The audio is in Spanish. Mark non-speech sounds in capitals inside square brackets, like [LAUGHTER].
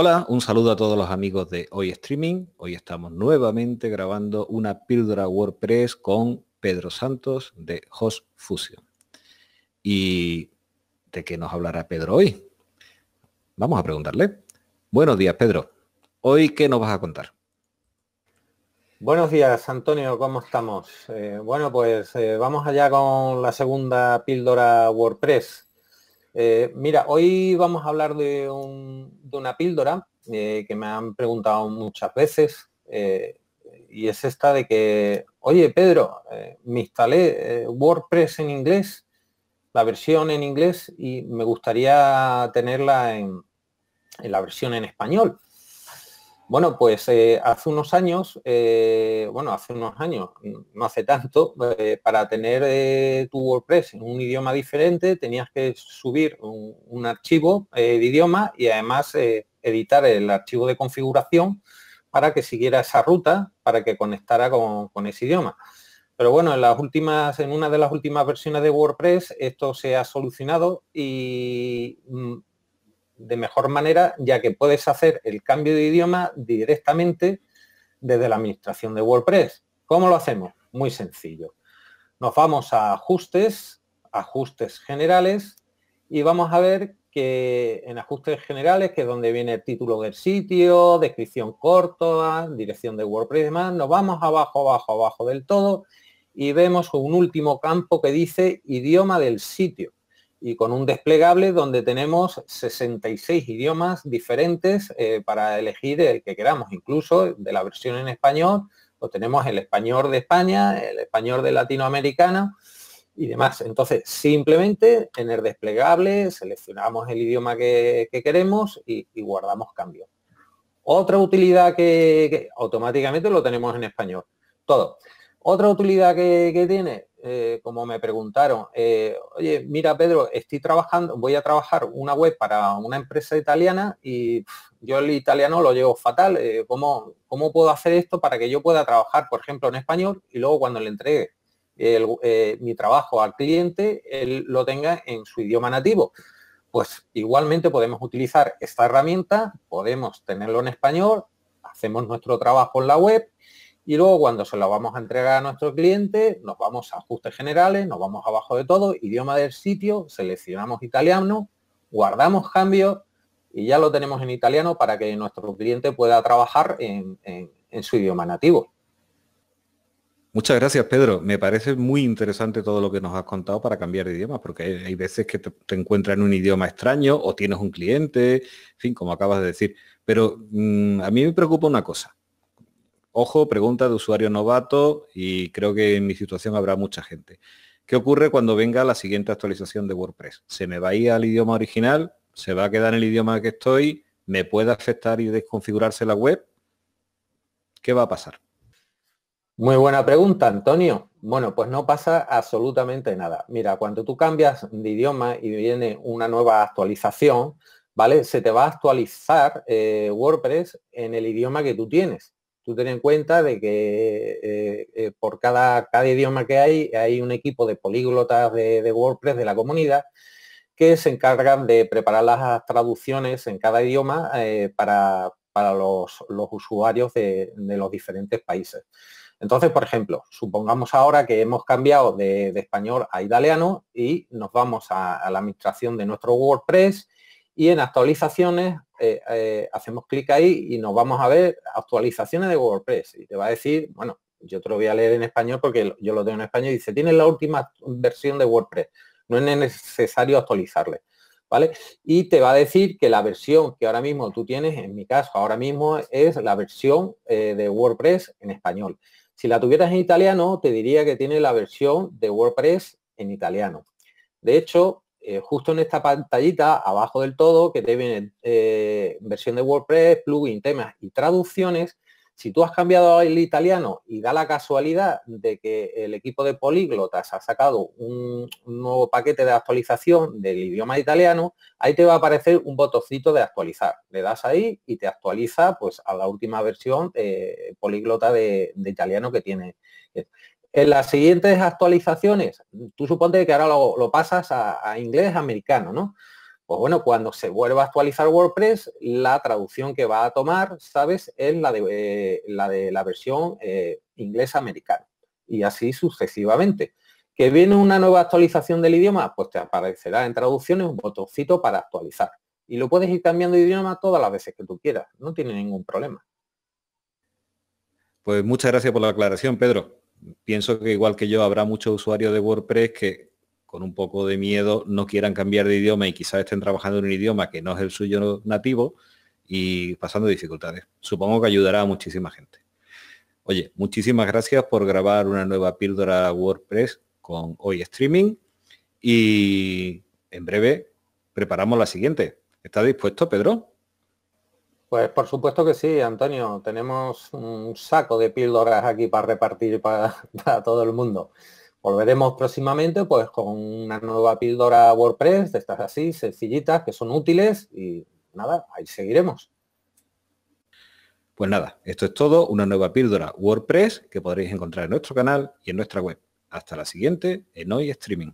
Hola, un saludo a todos los amigos de Hoy Streaming. Hoy estamos nuevamente grabando una píldora WordPress con Pedro Santos de Host Fusion. ¿Y de qué nos hablará Pedro hoy? Vamos a preguntarle. Buenos días, Pedro. Hoy, ¿qué nos vas a contar? Buenos días, Antonio, ¿cómo estamos? Eh, bueno, pues eh, vamos allá con la segunda píldora WordPress. Eh, mira, hoy vamos a hablar de, una píldora eh, que me han preguntado muchas veces eh, y es esta de que, oye Pedro, me instalé WordPress en inglés, la versión en inglés y me gustaría tenerla en la versión en español. Bueno, pues eh, hace unos años, eh, bueno, hace unos años, no hace tanto, eh, para tener tu WordPress en un idioma diferente tenías que subir un, archivo de idioma y además editar el archivo de configuración para que siguiera esa ruta, para que conectara con, ese idioma. Pero bueno, en las últimas, en una de las últimas versiones de WordPress esto se ha solucionado y mm, de mejor manera, ya que puedes hacer el cambio de idioma directamente desde la administración de WordPress. ¿Cómo lo hacemos? Muy sencillo. Nos vamos a ajustes, ajustes generales, y vamos a ver que en ajustes generales, que es donde viene el título del sitio, descripción corta, dirección de WordPress y demás, nos vamos abajo, abajo, abajo del todo y vemos un último campo que dice idioma del sitio y con un desplegable donde tenemos 66 idiomas diferentes eh, para elegir el que queramos, incluso de la versión en español, pues tenemos el español de España, el español de Latinoamericana y demás. Entonces, simplemente en el desplegable seleccionamos el idioma que, queremos y, guardamos cambios. Otra utilidad que, automáticamente lo tenemos en español. Todo. Otra utilidad que tiene, eh, como me preguntaron, eh, oye, mira Pedro, estoy trabajando, voy a trabajar una web para una empresa italiana y yo el italiano lo llevo fatal, eh, como ¿cómo, puedo hacer esto para que yo pueda trabajar, por ejemplo, en español y luego cuando le entregue mi trabajo al cliente, él lo tenga en su idioma nativo? Pues igualmente podemos utilizar esta herramienta, podemos tenerlo en español, hacemos nuestro trabajo en la web y luego cuando se lo vamos a entregar a nuestro cliente, nos vamos a ajustes generales, nos vamos abajo de todo, idioma del sitio, seleccionamos italiano, guardamos cambios y ya lo tenemos en italiano para que nuestro cliente pueda trabajar en, su idioma nativo. Muchas gracias, Pedro. Me parece muy interesante todo lo que nos has contado para cambiar de idioma, porque hay, veces que te, encuentras en un idioma extraño o tienes un cliente, en fin, como acabas de decir. Pero mm, a mí me preocupa una cosa. Ojo, pregunta de usuario novato y creo que en mi situación habrá mucha gente. ¿Qué ocurre cuando venga la siguiente actualización de WordPress? ¿Se me va a ir al idioma original? ¿Se va a quedar en el idioma que estoy? ¿Me puede afectar y desconfigurarse la web? ¿Qué va a pasar? Muy buena pregunta, Antonio. Bueno, pues no pasa absolutamente nada. Mira, cuando tú cambias de idioma y viene una nueva actualización, ¿vale? Se te va a actualizar eh, WordPress en el idioma que tú tienes tú ten en cuenta de que eh, eh, por cada, cada idioma que hay, hay un equipo de políglotas de, WordPress de la comunidad que se encargan de preparar las traducciones en cada idioma eh, para, para los, usuarios de, los diferentes países. Entonces, por ejemplo, supongamos ahora que hemos cambiado de, español a italiano y nos vamos a, la administración de nuestro WordPress y en actualizaciones eh, eh, hacemos clic ahí y nos vamos a ver actualizaciones de WordPress. Y te va a decir, bueno, yo te lo voy a leer en español porque yo lo tengo en español, y dice, tienes la última versión de WordPress, no es necesario actualizarle. ¿Vale? Y te va a decir que la versión que ahora mismo tú tienes, en mi caso ahora mismo, es la versión eh, de WordPress en español. Si la tuvieras en italiano, te diría que tiene la versión de WordPress en italiano. De hecho, eh, justo en esta pantallita, abajo del todo, que te viene eh, versión de WordPress, plugin, temas y traducciones, si tú has cambiado el italiano y da la casualidad de que el equipo de políglotas ha sacado un, nuevo paquete de actualización del idioma italiano, ahí te va a aparecer un botoncito de actualizar. Le das ahí y te actualiza pues a la última versión eh, políglota de, italiano que tiene. En las siguientes actualizaciones, tú suponte que ahora lo, pasas a, inglés americano, ¿no? Pues bueno, cuando se vuelva a actualizar WordPress, la traducción que va a tomar, ¿sabes? Es la de, eh, la, versión eh, inglés americano. Y así sucesivamente. ¿Que viene una nueva actualización del idioma? Pues te aparecerá en traducciones un botoncito para actualizar. Y lo puedes ir cambiando de idioma todas las veces que tú quieras. No tiene ningún problema. Pues muchas gracias por la aclaración, Pedro pienso que igual que yo habrá muchos usuarios de WordPress que con un poco de miedo no quieran cambiar de idioma y quizás estén trabajando en un idioma que no es el suyo nativo y pasando dificultades. Supongo que ayudará a muchísima gente. Oye, muchísimas gracias por grabar una nueva píldora WordPress con hoy streaming y en breve preparamos la siguiente. ¿Está dispuesto, Pedro? Pues por supuesto que sí, Antonio. Tenemos un saco de píldoras aquí para repartir [LAUGHS] para, todo el mundo. Volveremos próximamente pues con una nueva píldora WordPress, de estas así, sencillitas, que son útiles y nada, ahí seguiremos. Pues nada, esto es todo, una nueva píldora WordPress que podréis encontrar en nuestro canal y en nuestra web. Hasta la siguiente en Hoy Streaming.